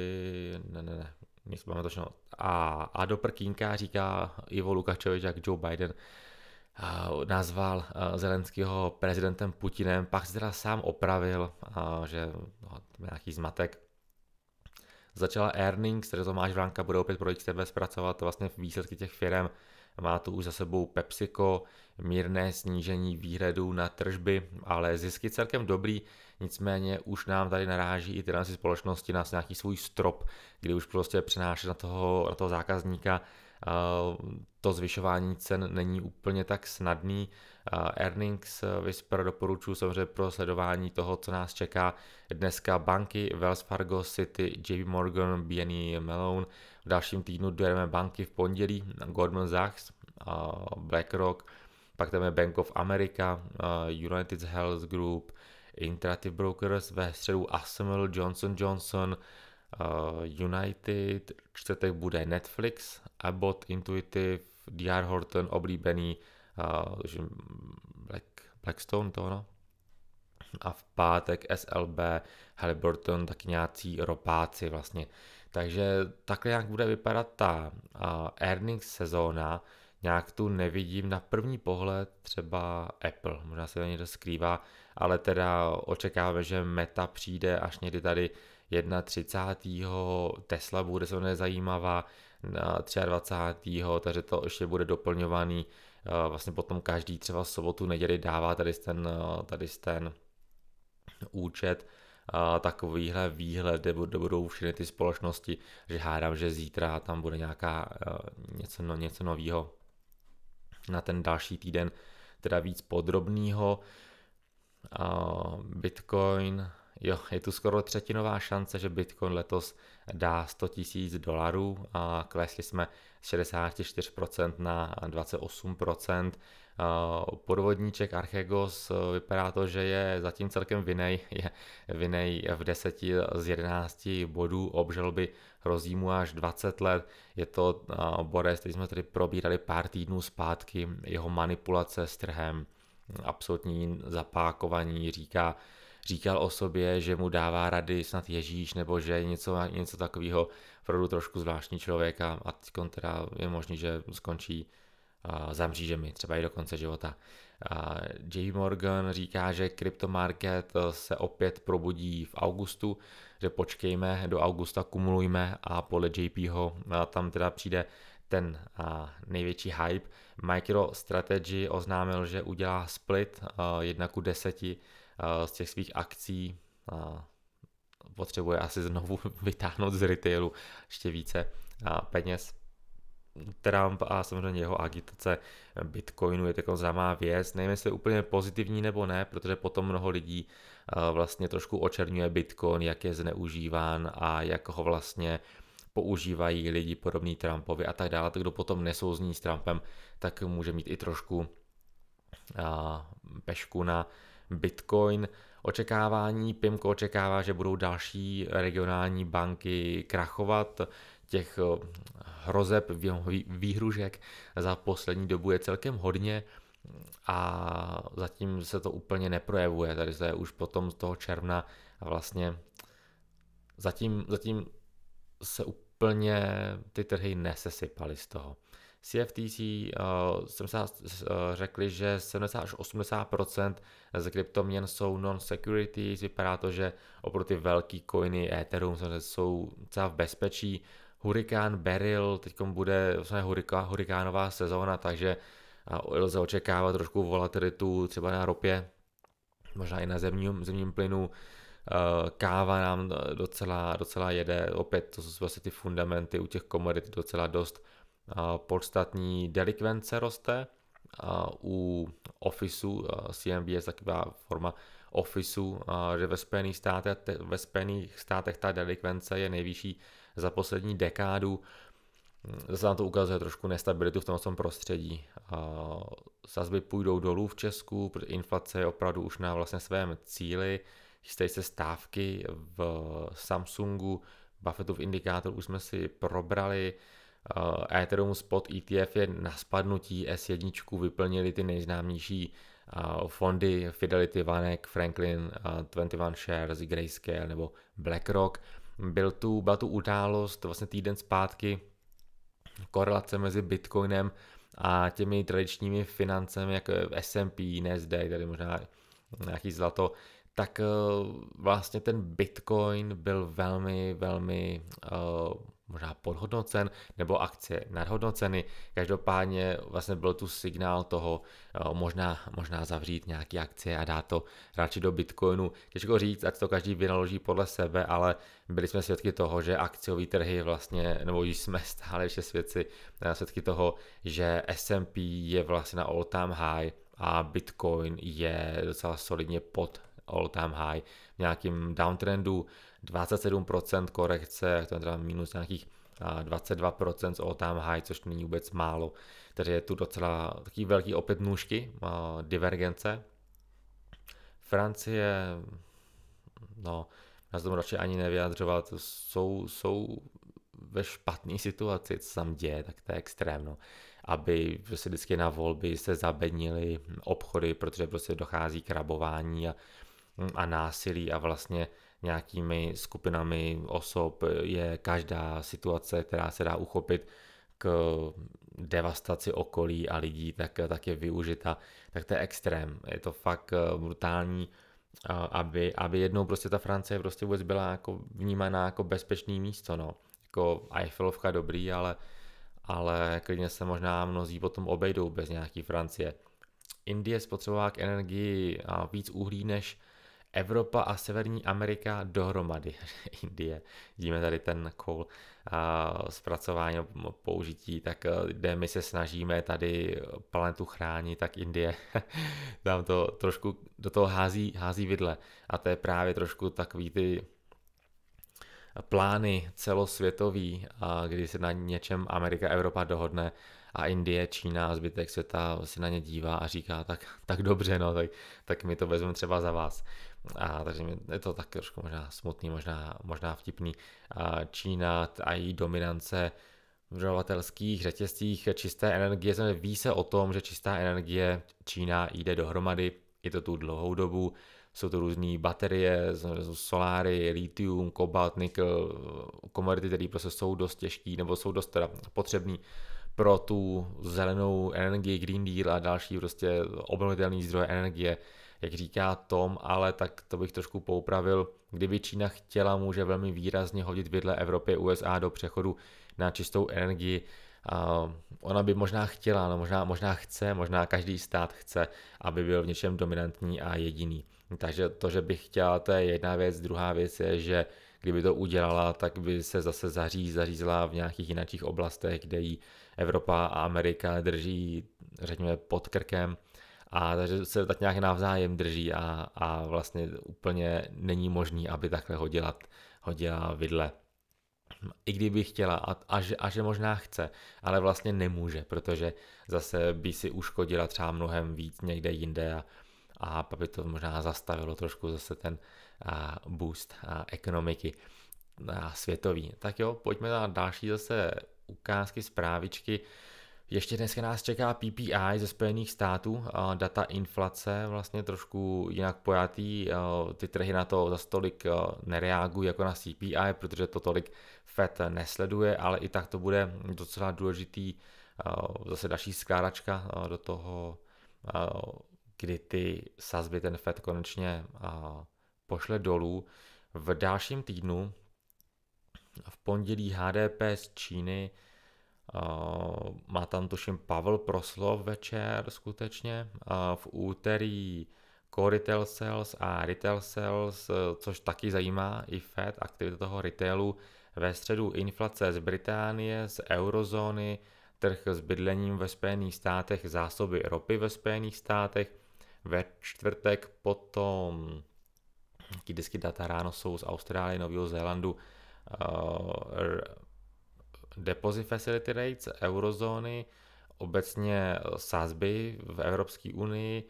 ne, ne, ne, my máme točno. A, a do prkínka říká Ivo Lukačovič, jak Joe Biden a, nazval Zelenského prezidentem Putinem, pak se teda sám opravil, a, že no, nějaký zmatek. Začala earnings, tedy Tomáš Vránka bude opět pro XTB zpracovat vlastně výsledky těch firm. Má tu už za sebou PepsiCo, mírné snížení výhledů na tržby, ale zisky celkem dobrý. Nicméně už nám tady naráží i tyhle společnosti na nějaký svůj strop, kdy už prostě přenášet na toho, na toho zákazníka eh, to zvyšování cen není úplně tak snadný. Eh, Earnings eh, Whisper doporučuji samozřejmě pro sledování toho, co nás čeká dneska banky Wells Fargo, City, JP Morgan, BNE e, Mellon. V dalším týdnu dojedeme banky v pondělí, Goldman Sachs, BlackRock, pak tam je Bank of America, United Health Group, Interactive Brokers, ve středu ASML, Johnson Johnson, eh, United, čtvrtek bude Netflix, Abbott, Intuitive, DR Horton, oblíbený, eh, Black, Blackstone to ono, a v pátek SLB, Halliburton, tak nějací ropáci vlastně. Takže takhle nějak bude vypadat ta uh, earnings sezóna, nějak tu nevidím na první pohled třeba Apple, možná se to někdo skrývá, ale teda očekáváme, že meta přijde až někdy tady 31. Tesla bude se zajímavá na 23. takže to ještě bude doplňovaný eh, vlastně potom každý třeba sobotu, neděli dává tady ten, eh, tady ten účet eh, takovýhle výhled, kde budou všechny ty společnosti, že hádám, že zítra tam bude nějaká něco, no, něco nového na ten další týden, teda víc podrobného. Bitcoin, jo, je tu skoro třetinová šance, že Bitcoin letos dá 100 tisíc dolarů. Klesli jsme z 64% na 28%. Podvodníček Archegos eh, vypadá to, že je zatím celkem vinej, je vinej v 10 z 11 bodů obžaloby hrozí mu až 20 let. Je to eh, borec, který jsme tady probírali pár týdnů zpátky, jeho manipulace s trhem absolutní zapákovaní, říká, říkal o sobě, že mu dává rady snad Ježíš nebo že něco, něco takového, opravdu trošku zvláštní člověk a, a teda je možný, že skončí za mřížemi, třeba i do konce života. J. Morgan říká, že kryptomarket se opět probudí v augustu, že počkejme, do augusta kumulujme a podle J.P. ho tam teda přijde ten největší hype. MicroStrategy oznámil, že udělá split 1 ku 10 z těch svých akcí. Potřebuje asi znovu vytáhnout z retailu ještě více peněz. Trump a samozřejmě jeho agitace Bitcoinu je taková známá věc. Nevím, jestli je úplně pozitivní nebo ne, protože potom mnoho lidí vlastně trošku očerňuje Bitcoin, jak je zneužíván a jak ho vlastně používají lidi podobný Trumpovi a tak dále, tak kdo potom nesouzní s Trumpem, tak může mít i trošku pešku na Bitcoin. Očekávání, PIMCO očekává, že budou další regionální banky krachovat, těch hrozeb, výhružek za poslední dobu je celkem hodně a zatím se to úplně neprojevuje, tady se už potom z toho června a vlastně zatím, zatím se úplně ty trhy nesesypaly z toho. CFTC uh, eh, se, uh, řekli, že 70 až 80% z kryptoměn jsou non-securities, vypadá to, že oproti velký coiny Ethereum jsou celá v bezpečí. Hurikán Beryl, teď bude vlastně hurika, hurikánová sezóna, takže uh, lze očekávat trošku volatilitu třeba na ropě, možná i na zemním, zemním plynu. Eh, káva nám docela, docela jede, opět to jsou vlastně ty fundamenty u těch komodit docela dost eh, podstatní. Delikvence roste, eh, u ofisu, CMB je taková forma ofisu, že ve Spojených, státech, ve Spojených státech ta delikvence je nejvyšší za poslední dekádu. Hm, zase nám to ukazuje trošku nestabilitu v tom prostředí. Sazby půjdou dolů v Česku, protože inflace je opravdu už na vlastně svém cíli chystají se stávky v Samsungu, Buffettův indikátor už jsme si probrali, eh, Ethereum Spot ETF je na spadnutí, S1 vyplnili ty nejznámější eh, fondy Fidelity, Vanek, Franklin, 21 eh, Shares, Grayscale nebo BlackRock. Byl tu, byla tu událost vlastně týden zpátky, korelace mezi Bitcoinem a těmi tradičními financemi, jako SMP, S&P, NASDAQ, tady možná nějaký zlato, tak eh, vlastně ten Bitcoin byl velmi, velmi eh, možná podhodnocen, nebo akcie nadhodnoceny. Každopádně vlastně byl tu signál toho eh, možná, možná zavřít nějaké akcie a dát to radši do Bitcoinu. Těžko říct, ať to každý vynaloží podle sebe, ale byli jsme svědky toho, že akciový trhy vlastně, nebo již jsme stále ještě svědci, svědky toho, že S&P je vlastně na all time high a Bitcoin je docela solidně pod all time high. V nějakém downtrendu 27% korekce, to je teda minus nějakých 22% z all time high, což není vůbec málo. Takže je tu docela taky velký opět nůžky, divergence. Francie, no, já se tomu radši ani nevyjadřovat, jsou, jsou ve špatné situaci, co tam děje, tak to je extrémno. Aby prostě vždycky na volby se zabednili obchody, protože prostě dochází k rabování a Mm, a násilí a vlastně nějakými skupinami osob je každá situace, která se dá uchopit k devastaci okolí a lidí, tak, tak je využita, tak to je extrém. Je to fakt eh, brutální, eh, aby, aby jednou prostě ta Francie prostě vůbec byla jako vnímaná jako bezpečný místo, no. Jako Eiffelovka dobrý, ale, ale klidně se možná mnozí potom obejdou bez nějaký Francie. Indie spotřebová k energii víc uhlí než Evropa a Severní Amerika dohromady, Indie, vidíme tady ten kol a zpracování no, použití, tak kde e, my se snažíme tady planetu chránit, tak Indie nám to trošku do toho hází, hází vidle a to je právě trošku takový ty plány celosvětový, kdy se na něčem Amerika Evropa dohodne a Indie, Čína a zbytek světa se na ně dívá a říká, tak, tak dobře, no, tak, tak mi to vezmu třeba za vás. A, takže je to tak trošku možná smutný, možná, možná vtipný. A Čína a její dominance v dodavatelských řetězcích čisté energie, se ví se o tom, že čistá energie Čína jde dohromady, je to tu dlouhou dobu, jsou to různé baterie, soláry, litium, kobalt, nikl, komodity, které prostě jsou dost těžké nebo jsou dost potřebné pro tu zelenou energii, Green Deal a další prostě obnovitelné zdroje energie, jak říká Tom, ale tak to bych trošku poupravil. Kdyby Čína chtěla, může velmi výrazně hodit vidle Evropě USA do přechodu na čistou energii. ona by možná chtěla, no možná, možná chce, možná každý stát chce, aby byl v něčem dominantní a jediný. Takže to, že bych chtěla, to je jedna věc. Druhá věc je, že kdyby to udělala, tak by se zase zaříz, zařízla v nějakých jiných oblastech, kde jí Evropa a Amerika drží, řekněme, pod krkem a takže se tak nějak navzájem drží a, a vlastně úplně není možný, aby takhle hodila, hodila vidle. I kdyby chtěla a, a, že, a že možná chce, ale vlastně nemůže, protože zase by si uškodila třeba mnohem víc někde jinde a, a pak by to možná zastavilo trošku zase ten a, boost a, ekonomiky a, světový. Tak jo, pojďme na další zase ukázky zprávičky. Ještě dneska nás čeká PPI ze Spojených států, data inflace, vlastně trošku jinak pojatý, ty trhy na to za tolik nereagují jako na CPI, protože to tolik FED nesleduje, ale i tak to bude docela důležitý zase další skládačka do toho, kdy ty sazby ten FED konečně pošle dolů. V dalším týdnu v pondělí HDP z Číny, má tam tuším Pavel Proslov večer skutečně, v úterý Core Retail Sales a Retail Sales, e, což taky zajímá i Fed, aktivita toho retailu, ve středu inflace z Británie, z eurozóny, trh s bydlením ve Spojených státech, zásoby ropy ve Spojených státech, ve čtvrtek potom, kdy data ráno jsou z Austrálie, Nového Zélandu, Eh, deposit facility rates eurozóny, obecně eh, sázby v Evropské unii,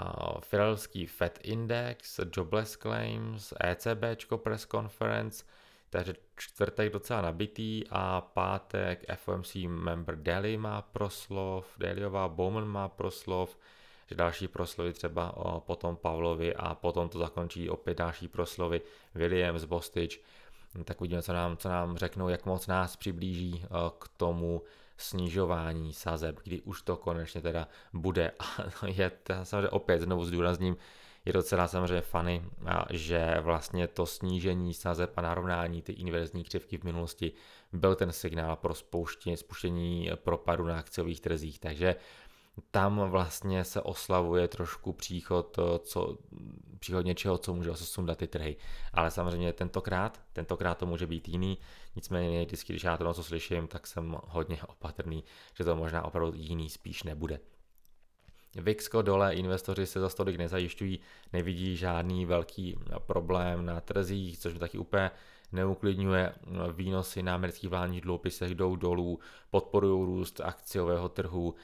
eh, Fidelský Fed Index, Jobless Claims, ECB Press Conference, takže čtvrtek docela nabitý a pátek FOMC member Daly má proslov, Dalyová Bowman má proslov, že další proslovy třeba potom Pavlovi a potom to zakončí opět další proslovy Williams, Bostič, Mm, tak uvidíme, co nám, co nám řeknou, jak moc nás přiblíží eh, k tomu snižování sazeb, kdy už to konečně teda bude. A je to samozřejmě opět, znovu zdůrazním, je docela samozřejmě fany, že vlastně to snížení sazeb a narovnání ty inverzní křivky v minulosti byl ten signál pro spouštění, spuštění propadu na akciových trzích. Takže tam vlastně se oslavuje trošku příchod, eh, co, příchod něčeho, co může sundat ty trhy. Ale samozřejmě tentokrát, tentokrát to může být jiný, nicméně vždycky, když já to co slyším, tak jsem hodně opatrný, že to možná opravdu jiný spíš nebude. Vixko dole, investoři se za stolik nezajišťují, nevidí žádný velký problém na trzích, což mi taky úplně neuklidňuje. Výnosy na amerických vládních dluhopisech jdou dolů, podporují růst akciového trhu,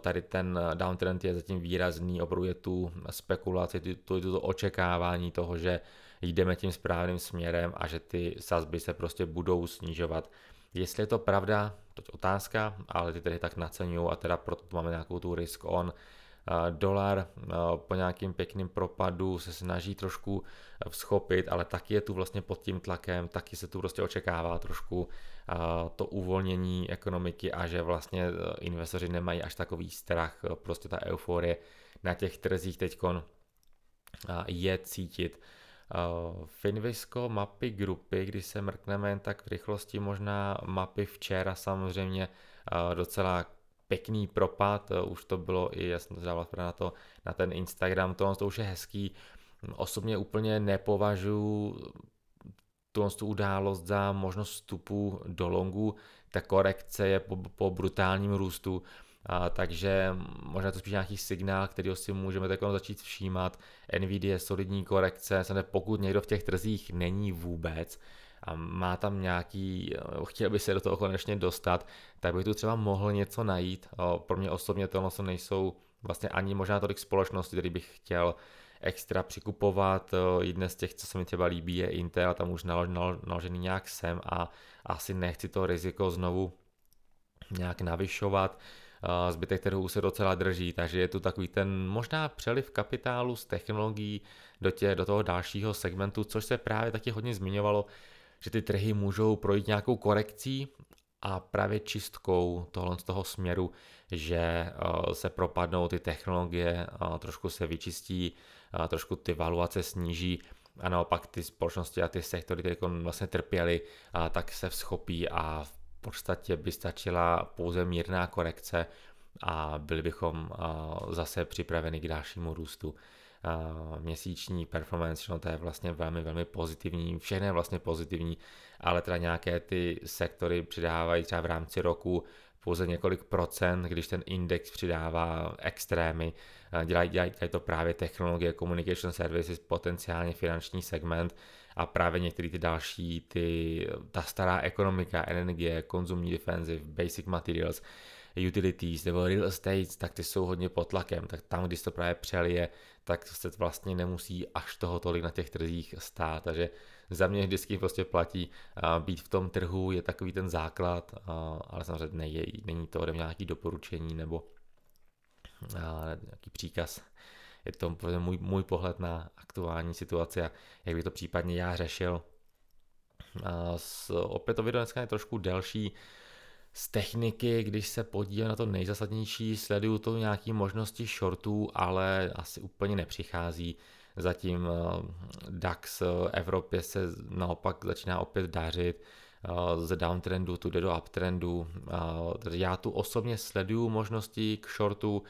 tady ten downtrend je zatím výrazný, opravdu je tu spekulace, tu, tu, tu to očekávání toho, že jdeme tím správným směrem a že ty sazby se prostě budou snižovat. Jestli je to pravda, to je otázka, ale ty tedy tak naceňují a teda proto máme nějakou tu risk on Eh, dolar eh, po nějakým pěkným propadu se snaží trošku eh, vschopit, ale taky je tu vlastně pod tím tlakem, taky se tu prostě očekává trošku to uvolnění ekonomiky a že vlastně investoři nemají až takový strach, prostě ta euforie na těch trzích teď je cítit. Finvisko mapy grupy, když se mrkneme jen tak v rychlosti, možná mapy včera samozřejmě docela pěkný propad, eh, už to bylo i, já jsem to dával na to, na ten Instagram, to, to už je hezký. Osobně úplně nepovažuji tuhle tu událost za možnost vstupu do longu, ta korekce je po, po brutálním růstu, a, takže možná to spíš nějaký signál, který si můžeme takhle začít všímat. NVIDIA je solidní korekce, samozřejmě pokud někdo v těch trzích není vůbec, a má tam nějaký, chtěl by se do toho konečně dostat, tak by tu třeba mohl něco najít. Pro mě osobně tohle nejsou vlastně ani možná tolik společností, který bych chtěl extra přikupovat. Jedna z těch, co se mi třeba líbí, je Intel, tam už nalož, naložený nějak jsem a asi nechci to riziko znovu nějak navyšovat. Zbytek trhu se docela drží, takže je tu takový ten možná přeliv kapitálu z technologií do, tě, do toho dalšího segmentu, což se právě taky hodně zmiňovalo že ty trhy můžou projít nějakou korekcí a právě čistkou tohle z toho směru, že eh, se propadnou ty technologie, trošku se vyčistí, trošku ty valuace sníží a naopak ty společnosti a ty sektory, které jako vlastně trpěly, tak se vzchopí a v podstatě by stačila pouze mírná korekce a byli bychom eh, zase připraveni k dalšímu růstu měsíční performance, no to je vlastně velmi, velmi pozitivní, všechno je vlastně pozitivní, ale teda nějaké ty sektory přidávají třeba v rámci roku pouze několik procent, když ten index přidává extrémy. Dělají, dělají to právě technologie, communication services, potenciálně finanční segment a právě některé ty další, ty, ta stará ekonomika, energie, konzumní defensive, basic materials, utilities nebo real estate, tak ty jsou hodně pod tlakem. Tak tam, když to právě přelije tak se vlastně nemusí až toho tolik na těch trzích stát. Takže za mě vždycky prostě platí být v tom trhu, je takový ten základ, ale samozřejmě ne, není to ode mě nějaký doporučení nebo nějaký příkaz. Je to prostě můj, můj pohled na aktuální situaci a jak by to případně já řešil. S, opět to video dneska je trošku delší, z techniky, když se podívám na to nejzasadnější, sleduju to nějaký možnosti shortů, ale asi úplně nepřichází. Zatím eh, DAX v Evropě se naopak začíná opět dařit eh, z downtrendu, tu jde do uptrendu. Eh, já tu osobně sleduju možnosti k shortu,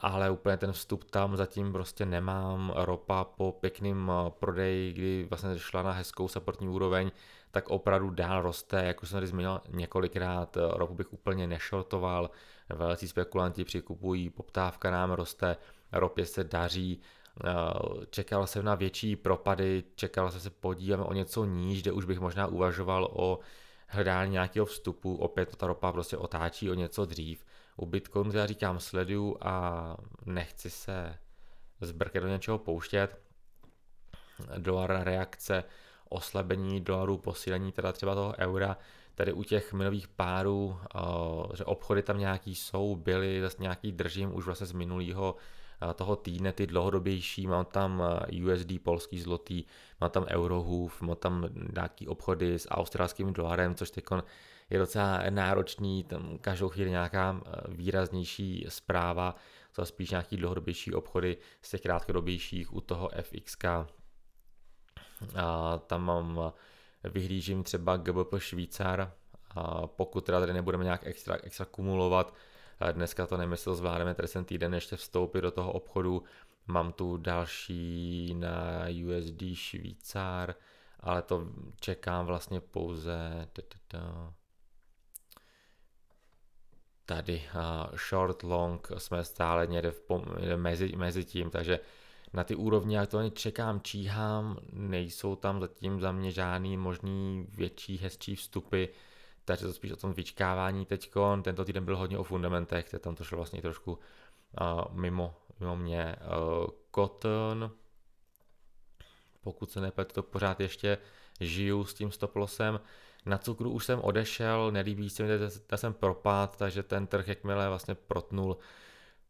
ale úplně ten vstup tam zatím prostě nemám. Ropa po pěkném prodeji, kdy vlastně šla na hezkou supportní úroveň, tak opravdu dál roste, jak už jsem tady zmínil několikrát, eh, ropu bych úplně nešortoval, velcí spekulanti přikupují, poptávka nám roste, ropě se daří, eh, čekal jsem na větší propady, čekal jsem se podíváme o něco níž, kde už bych možná uvažoval o hledání nějakého vstupu, opět to ta ropa prostě otáčí o něco dřív. U Bitcoinu já říkám sleduju a nechci se z do něčeho pouštět. Dolar reakce oslabení dolarů, posílení teda třeba toho eura, tady u těch minových párů, eh, že obchody tam nějaký jsou, byly, zase nějaký držím už vlastně z minulého eh, toho týdne, ty dlouhodobější, mám tam eh, USD, polský zlotý, mám tam eurohův, mám tam nějaký obchody s australským dolarem, což teď je docela náročný, tam každou chvíli nějaká výraznější zpráva, to spíš nějaký dlouhodobější obchody z těch krátkodobějších u toho FXK a tam mám, vyhlížím třeba GBP Švýcar, a pokud teda tady nebudeme nějak extra, extra kumulovat, dneska to to zvládneme tady ten týden ještě vstoupit do toho obchodu, mám tu další na USD Švýcar, ale to čekám vlastně pouze tady short long jsme stále někde v, mezi, mezi tím, takže na ty úrovně aktuálně čekám, číhám, nejsou tam zatím za mě žádný možný větší, hezčí vstupy, takže to spíš o tom vyčkávání teď. Tento týden byl hodně o fundamentech, kde tam to šlo vlastně trošku uh, mimo, mimo mě. Uh, Cotton, pokud se nepet, to pořád ještě žiju s tím stoplosem. Na cukru už jsem odešel, nelíbí se mi, že jsem propad, takže ten trh, jakmile vlastně protnul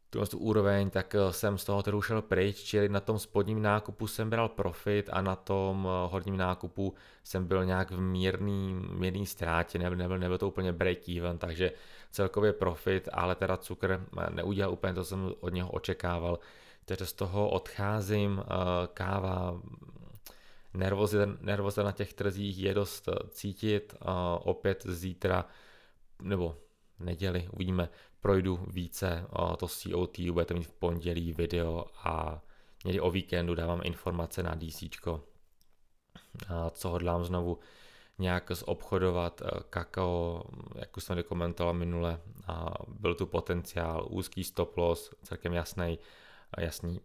tuhle tu úroveň, tak eh, jsem z toho trhu šel pryč, čili na tom spodním nákupu jsem bral profit a na tom eh, horním nákupu jsem byl nějak v mírný, mírný ztrátě, nebyl, nebyl, nebyl to úplně break even, takže celkově profit, ale teda cukr eh, neudělal úplně to, co jsem od něho očekával, takže z toho odcházím, káva, nervozita, nervozita na těch trzích je dost cítit, opět zítra, nebo neděli. Uvidíme, projdu více o to COT, budete mít v pondělí video a někdy o víkendu dávám informace na DC, co hodlám znovu nějak zobchodovat eh, kakao, jak už jsem dokumentoval minule, byl tu potenciál, úzký stop loss, celkem eh, jasný, jasný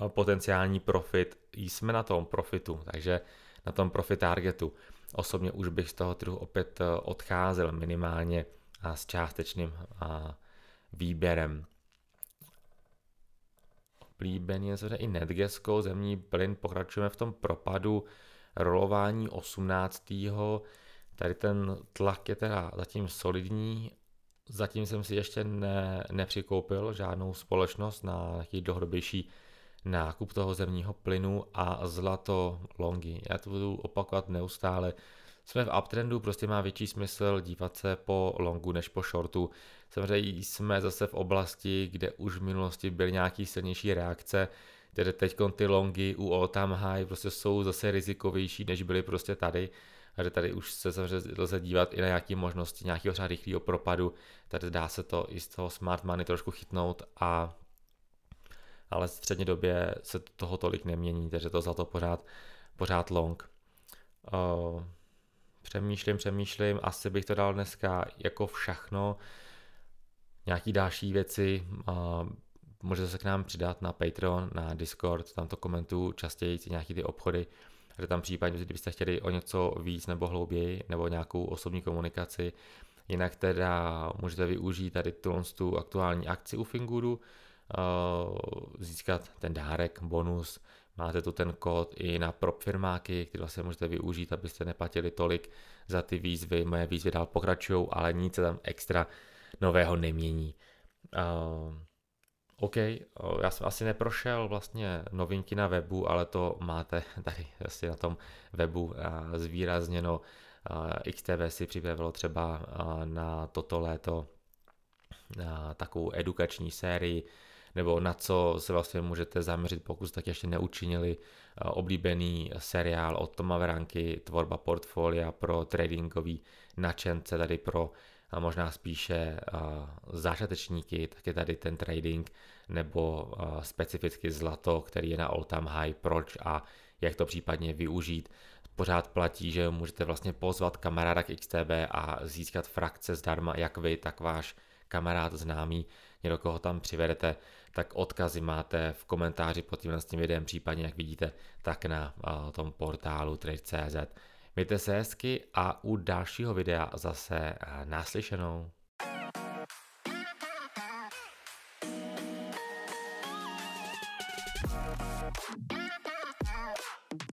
eh, potenciální profit, jsme na tom profitu, takže na tom profit targetu. Osobně už bych z toho trhu opět odcházel minimálně a s částečným a výběrem. Oblíbený je i Netgesko, zemní plyn, pokračujeme v tom propadu rolování 18. Tady ten tlak je teda zatím solidní, zatím jsem si ještě ne, nepřikoupil žádnou společnost na nějaký dlouhodobější nákup toho zemního plynu a zlato longy. Já to budu opakovat neustále, jsme v uptrendu, prostě má větší smysl dívat se po longu než po shortu. Samozřejmě jsme zase v oblasti, kde už v minulosti byly nějaký silnější reakce, tedy teď ty longy u all time high prostě jsou zase rizikovější, než byly prostě tady. Takže tady už se samozřejmě lze dívat i na nějaké možnosti nějakého třeba rychlého propadu, tady dá se to i z toho smart money trošku chytnout a ale v střední době se toho tolik nemění, takže to za to pořád, pořád long. Uh, Přemýšlím, přemýšlím, asi bych to dal dneska jako všechno. Nějaký další věci, můžete se k nám přidat na Patreon, na Discord, tam to komentu častěji, nějaký ty obchody, že tam případně, kdybyste chtěli o něco víc nebo hlouběji, nebo nějakou osobní komunikaci, jinak teda můžete využít tady tu aktuální akci u Finguru, získat ten dárek, bonus, Máte tu ten kód i na prop firmáky, který vlastně můžete využít, abyste neplatili tolik za ty výzvy. Moje výzvy dál pokračují, ale nic se tam extra nového nemění. Uh, OK, eh, já jsem asi neprošel vlastně novinky na webu, ale to máte tady asi na tom webu eh, zvýrazněno. Uh, eh, XTV si připravilo třeba uh, na toto léto uh, takovou edukační sérii, nebo na co se vlastně můžete zaměřit, pokud tak ještě neučinili eh, oblíbený seriál od Toma Veranky, tvorba portfolia pro tradingový načence, tady pro a možná spíše eh, začátečníky, tak je tady ten trading nebo eh, specificky zlato, který je na all time high, proč a jak to případně využít. Pořád platí, že můžete vlastně pozvat kamaráda k XTB a získat frakce zdarma, jak vy, tak váš kamarád známý, koho tam přivedete tak odkazy máte v komentáři pod tímhle tím videem, případně jak vidíte, tak na tom portálu trade.cz. Mějte se hezky a u dalšího videa zase naslyšenou.